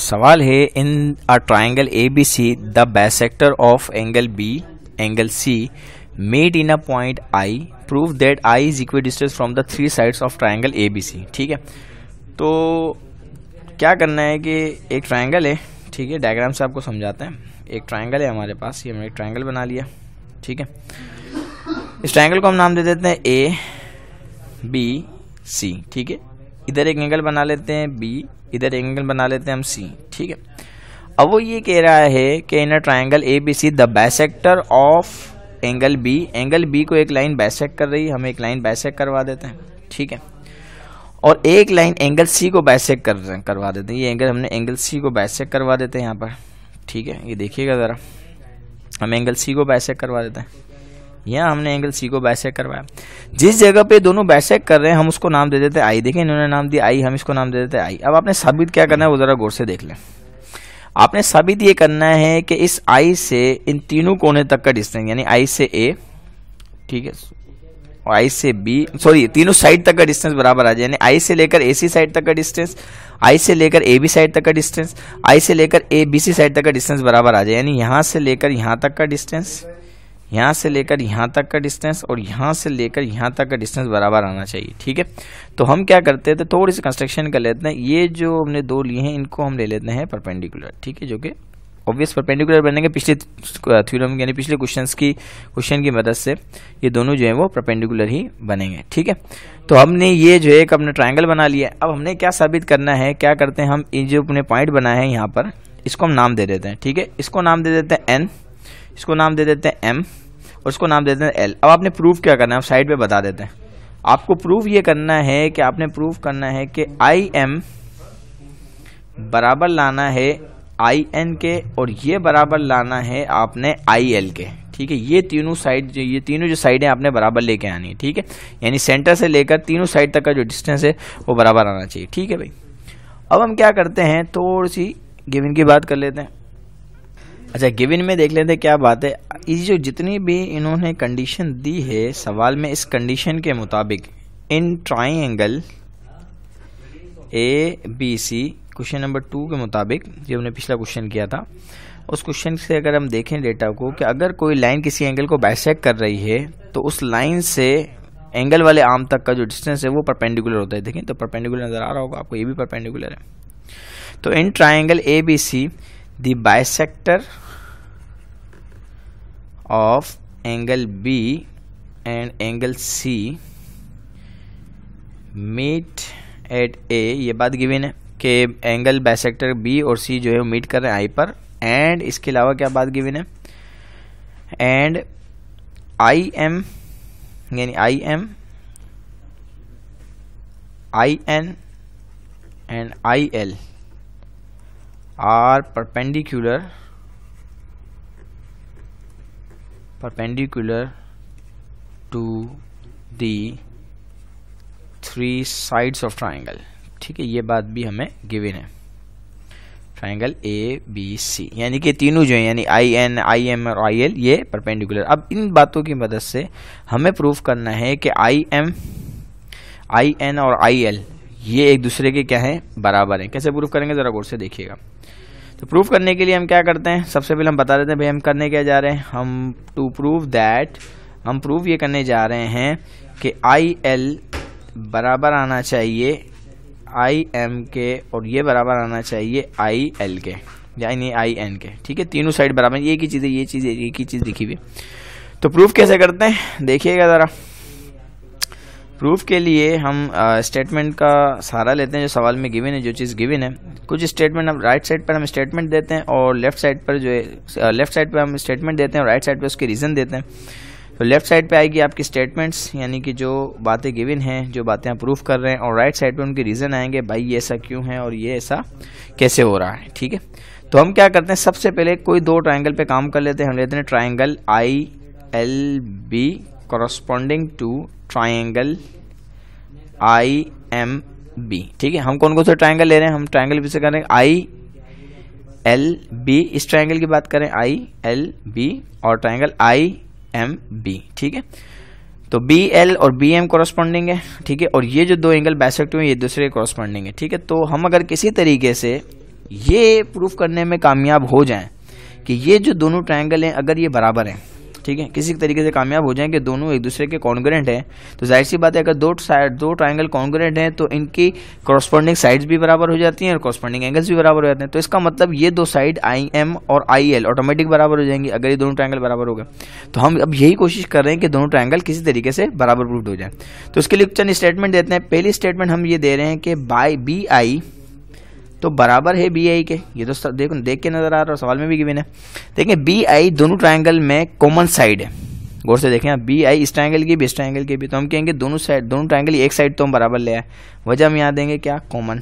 सवाल है in a triangle A B C the bisector of angle B angle C meet in a point I prove that I is equidistant from the three sides of triangle A B C ठीक है तो क्या करना है कि एक triangle है ठीक है डायग्राम से आपको समझाते हैं एक ट्राइंगल है हमारे पास ये हमने एक ट्राइंगल बना लिया ठीक है इस ट्राइंगल को हम नाम दे देते हैं ए बी सी ठीक है इधर एक एंगल बना लेते हैं बी इधर एंगल बना लेते हैं हम सी ठीक है अब वो ये कह रहा है कि in triangle A B C the bisector of angle B angle B को एक लाइन बैसेक कर रही है हम एक लाइन बैसेक करवा देते हैं ठीक है और एक लाइन एंगल सी को बैसेक कर करवा देते हैं ये एंगल हमने एंगल सी को बैसेक करवा देते हैं यहाँ पर ठीक है ये देखिएगा ज़रा हम एंगल सी को बैसेक करवा देते हैं यहाँ हमने एंगल सी को बैसेक करवाया जिस जगह पे दोनों बैसेक कर रहे हैं हम उसको नाम दे देते आई देखिए इन्होंने नाम दिया आई हम इसको नाम दे देते आई अब आपने साबित क्या करना है वो ज़रा गौर से देख लें आपने साबित ये करना है कि इस आई से इन तीनों कोने तक का डिस्टेंस यानी आई से ए ठीक है और आई से बी सॉरी तीनों साइड तक का डिस्टेंस बराबर आ जाए यानी आई से लेकर ए सी साइड तक का डिस्टेंस आई से लेकर ए बी साइड तक का डिस्टेंस आई से लेकर ए बी सी साइड तक का डिस्टेंस बराबर आ जाए यानी यहाँ से लेकर यहाँ तक का डिस्टेंस यहाँ से लेकर यहाँ तक का डिस्टेंस और यहाँ से लेकर यहाँ तक का डिस्टेंस बराबर आना चाहिए ठीक है तो हम क्या करते थे थोड़ी सी कंस्ट्रक्शन कर लेते हैं ये जो हमने दो लिए हैं इनको हम ले लेते हैं परपेंडिकुलर ठीक है जो कि ऑब्वियस परपेंडिकुलर बनेंगे पिछले थ्योरम यानी पिछले क्वेश्चन की क्वेश्चन की मदद से ये दोनों जो है वो परपेंडिकुलर ही बनेंगे ठीक है तो हमने ये जो है एक अपना ट्राइंगल बना लिया अब हमने क्या साबित करना है क्या करते हैं हम ये जो अपने पॉइंट बनाए हैं यहाँ पर इसको हम नाम दे देते हैं ठीक है इसको नाम दे देते हैं एन इसको नाम दे देते हैं एम और इसको नाम दे देते हैं एल अब आपने प्रूफ क्या करना है आप साइड पे बता देते हैं आपको प्रूफ ये करना है कि आपने प्रूफ करना है कि आई एम बराबर लाना है आई एन के और ये बराबर लाना है आपने आई एल के ठीक है ये तीनों साइड ये तीनों जो साइड है आपने बराबर लेके आनी है ठीक है यानी सेंटर से लेकर तीनों साइड तक का जो डिस्टेंस है वो बराबर आना चाहिए ठीक है भाई अब हम क्या करते हैं थोड़ी सी गेमिंग की बात कर लेते हैं अच्छा गिविन में देख लेते क्या बात है ये जो जितनी भी इन्होंने कंडीशन दी है सवाल में इस कंडीशन के मुताबिक in triangle A B C question number two के मुताबिक जो हमने पिछला क्वेश्चन किया था उस क्वेश्चन से अगर हम देखें डेटा को कि अगर कोई लाइन किसी एंगल को बाइसेक कर रही है तो उस लाइन से एंगल वाले आर्म तक का जो डिस्टेंस है वो परपेंडिकुलर होता है देखें तो परपेंडिकुलर नज़र आ रहा होगा आपको ये भी परपेंडिकुलर है तो in triangle A B C the bisector of angle B and angle C meet at A ये बात गिवन है कि एंगल बायसेक्टर बी और सी जो है मीट कर रहे हैं आई पर एंड इसके अलावा क्या बात गिवन है एंड आई एम यानी I M I N and I L are perpendicular perpendicular to the three sides of triangle ठीक है ये बात भी हमें गिवन है ट्राइंगल ए बी सी यानी कि तीनों जो है यानी आई एन आई एम और आई एल ये परपेंडिकुलर अब इन बातों की मदद से हमें प्रूफ करना है कि आई एम आई एन और आई एल ये एक दूसरे के क्या है बराबर हैं कैसे प्रूफ करेंगे ज़रा गौर से देखिएगा तो प्रूफ करने के लिए हम क्या करते हैं सबसे पहले हम बता देते हैं भाई हम करने क्या जा रहे हैं हम टू प्रूव दैट हम प्रूव ये करने जा रहे हैं कि आई एल बराबर आना चाहिए आई एम के और ये बराबर आना चाहिए आई एल के यानी आई एन के ठीक है तीनों साइड बराबर एक ही चीज़ है ये चीज़ एक ही चीज़ दिखी हुई तो प्रूफ कैसे करते हैं देखिएगा ज़रा प्रूफ के लिए हम स्टेटमेंट uh, का सहारा लेते हैं जो सवाल में गिवन है जो चीज़ गिवन है कुछ स्टेटमेंट हम राइट साइड पर हम स्टेटमेंट देते हैं और लेफ्ट साइड पर जो है लेफ्ट uh, साइड पर हम स्टेटमेंट देते हैं और राइट साइड पर उसके रीज़न देते हैं तो लेफ्ट साइड पे आएगी आपकी स्टेटमेंट्स यानी कि जो बातें गिवन हैं जो बातें आप प्रूफ कर रहे हैं और राइट साइड पर उनके रीज़न आएंगे भाई ये ऐसा क्यों है और ये ऐसा कैसे हो रहा है ठीक है तो हम क्या करते हैं सबसे पहले कोई दो ट्राइंगल पे काम कर लेते हैं हम लेते हैं triangle I L B corresponding to triangle I M B ठीक है हम कौन कौन सा ट्राइंगल ले रहे हैं हम ट्राइंगल भी से करें आई एल बी इस ट्राइंगल की बात करें आई एल बी और ट्राइंगल आई एम बी ठीक है तो बी एल और बी एम कॉरस्पॉन्डिंग है ठीक है और ये जो दो एंगल बैसेक्ट हुए ये दूसरे कॉरस्पॉन्डिंग है ठीक है तो हम अगर किसी तरीके से ये प्रूफ करने में कामयाब हो जाएं कि ये जो दोनों ट्राइंगल हैं अगर ये बराबर हैं ठीक है किसी तरीके से कामयाब हो जाएं कि दोनों एक दूसरे के कॉन्ग्रेंट हैं तो जाहिर सी बात है अगर दो साइड दो ट्राइंगल कॉन्ग्रेंट हैं तो इनकी क्रॉस्पॉन्डिंग साइड्स भी बराबर हो जाती हैं और कॉरस्पॉन्डिंग एंगल्स भी बराबर हो जाते हैं तो इसका मतलब ये दो साइड आई एम और आई एल ऑटोमेटिक बराबर हो जाएंगी अगर ये दोनों ट्राइंगल बराबर होगा तो हम अब यही कोशिश कर रहे हैं कि दोनों ट्राइंगल किसी तरीके से बराबर प्रूफ हो जाए तो उसके लिए चंद स्टेटमेंट देते हैं पहली स्टेटमेंट हम ये दे रहे हैं कि बाई बी आई तो बराबर है बी आई के ये तो देखो देख के नज़र आ रहा है सवाल में भी गिवन है देखें बी आई दोनों ट्राइंगल में कॉमन साइड है गौर से देखें आप बी आई इस ट्राइंगल की भी इस ट्राइंगल की भी तो हम कहेंगे दोनों साइड दोनों ट्राइंगल एक साइड तो हम बराबर ले आए वजह हम यहाँ देंगे क्या कॉमन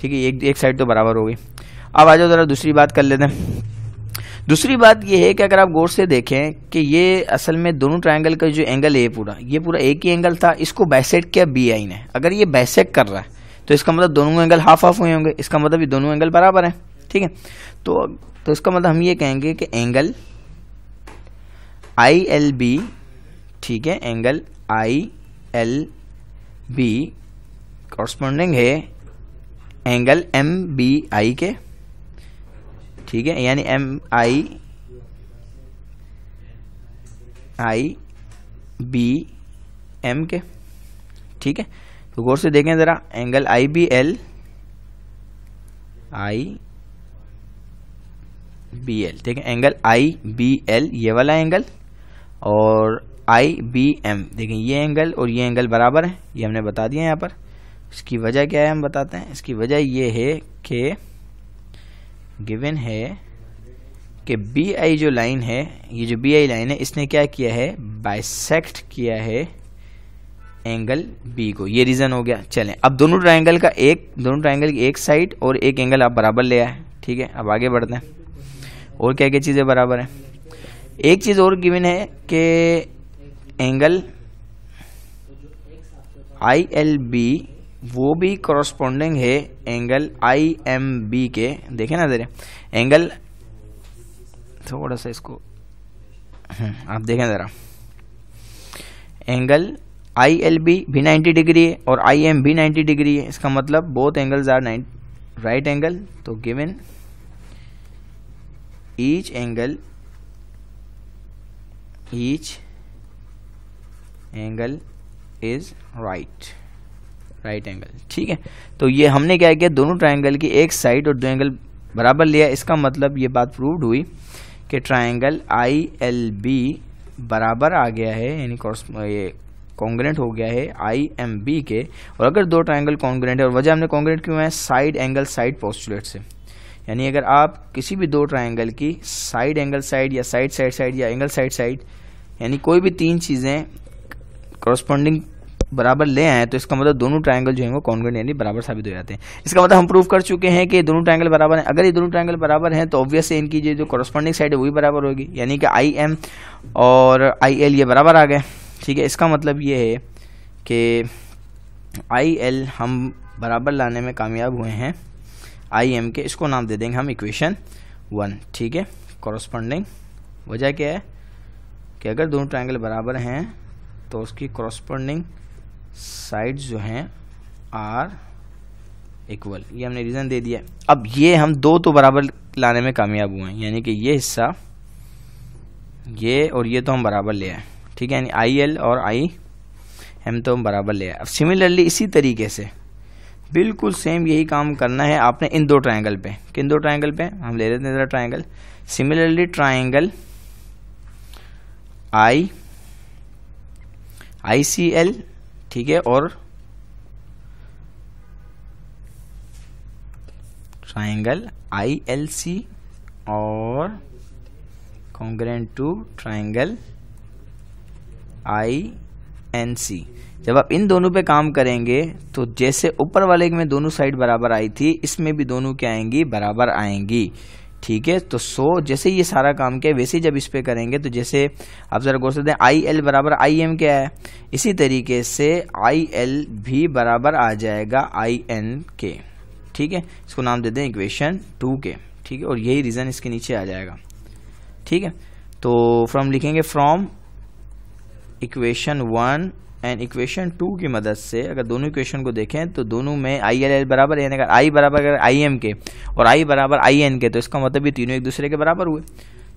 ठीक है एक एक साइड तो बराबर होगी अब आ जाओ ज़रा दूसरी बात कर लेते हैं दूसरी बात यह है कि अगर आप गौर से देखें कि ये असल में दोनों ट्राइंगल का जो एंगल है पूरा ये पूरा एक ही एंगल था इसको बाइसेक्ट किया बी आई ने अगर ये बाइसेक कर रहा है तो इसका मतलब दोनों एंगल हाफ हाफ हुए होंगे इसका मतलब ये दोनों एंगल बराबर हैं ठीक है तो तो इसका मतलब हम ये कहेंगे कि एंगल आई एल बी ठीक है angle I L B corresponding है एंगल एम बी आई के ठीक है यानी M I I B M के ठीक है तो गौर से देखें ज़रा angle I B L I B L ठीक है एंगल आई बी एल ये वाला एंगल और आई बी एम देखें ये एंगल और ये एंगल बराबर है ये हमने बता दिया यहाँ पर इसकी वजह क्या है हम बताते हैं इसकी वजह ये है कि गिवन है कि बी आई जो लाइन है ये जो बी आई लाइन है इसने क्या किया है बाइसेक्ट किया है एंगल बी को ये रीजन हो गया चलें अब दोनों ट्राइंगल का एक दोनों ट्राइंगल की एक साइड और एक एंगल आप बराबर ले आए ठीक है अब आगे बढ़ते हैं और क्या क्या चीज़ें बराबर हैं एक चीज़ और गिवन है कि एंगल आई एल बी वो भी कॉरस्पॉन्डिंग है एंगल आई एम बी के देखें ना जरा एंगल थोड़ा सा इसको हम्म, आप देखें ज़रा एंगल आई एल बी भी नाइन्टी डिग्री है और आई एम भी नाइन्टी डिग्री है इसका मतलब both angles are nine right angle तो given each angle each angle is right right angle ठीक है तो ये हमने क्या किया दोनों ट्राइंगल की एक साइड और दो एंगल बराबर लिया इसका मतलब ये बात प्रूव्ड हुई कि ट्राइंगल आई एल बी बराबर आ गया है यानी ये कॉन्ग्रेंट हो गया है आई एम बी के और अगर दो ट्राइंगल कॉन्ग्रेंट है और वजह हमने कॉन्ग्रेंट क्यों है साइड एंगल साइड पोस्टुलेट से यानी अगर आप किसी भी दो ट्राइंगल की साइड एंगल साइड या साइड साइड साइड या एंगल साइड साइड यानी कोई भी तीन चीज़ें कॉरस्पॉन्डिंग बराबर ले आए तो इसका मतलब दोनों ट्राइंगल जो है वो कॉन्ग्रेंट यानी बराबर साबित हो जाते हैं इसका मतलब हम प्रूव कर चुके हैं कि दोनों ट्राइंगल बराबर हैं अगर ये दोनों ट्राइंगल बराबर हैं तो ऑब्वियसली इनकी जो जो कॉरस्पॉन्डिंग साइड है वही बराबर होगी यानी कि आई एम और आई एल ये बराबर आ गए ठीक है इसका मतलब ये है कि आई एल हम बराबर लाने में कामयाब हुए हैं आई एम के इसको नाम दे देंगे हम इक्वेशन वन ठीक है कॉरस्पॉन्डिंग वजह क्या है कि अगर दोनों ट्रायंगल बराबर हैं तो उसकी कॉरस्पॉन्डिंग साइड जो हैं आर इक्वल ये हमने रीज़न दे दिया अब ये हम दो तो बराबर लाने में कामयाब हुए हैं यानी कि ये हिस्सा ये और ये तो हम बराबर ले आए ठीक है यानी आई एल और आई एम तो हम बराबर ले अब सिमिलरली इसी तरीके से बिल्कुल सेम यही काम करना है आपने इन दो ट्राइंगल पे किन दो ट्राइंगल पे हम ले लेते हैं ज़रा similarly triangle I I C L ठीक है और ट्राइंगल आई एल सी और congruent to triangle I N C जब आप इन दोनों पे काम करेंगे तो जैसे ऊपर वाले में दोनों साइड बराबर आई थी इसमें भी दोनों क्या आएंगी बराबर आएंगी ठीक है तो सो जैसे ये सारा काम किया वैसे जब इस पर करेंगे तो जैसे आप ज़रा गौर से दें आई एल बराबर आई एम क्या है इसी तरीके से आई एल भी बराबर आ जाएगा आई एन के ठीक है इसको नाम दे दें इक्वेशन टू के ठीक है और यही रीज़न इसके नीचे आ जाएगा ठीक है तो फ्रॉम लिखेंगे from equation one and equation two की मदद से अगर दोनों इक्वेशन को देखें तो दोनों में आई एल एल बराबर यानी अगर आई बराबर अगर आई एम के और आई बराबर आई एन के तो इसका मतलब भी तीनों एक दूसरे के बराबर हुए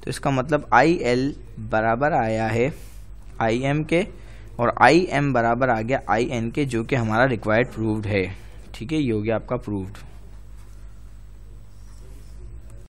तो इसका मतलब आई एल बराबर आया है आई एम के और आई एम बराबर आ गया आई एन के जो कि हमारा रिक्वायर्ड प्रूव्ड है ठीक है ये हो गया आपका प्रूव्ड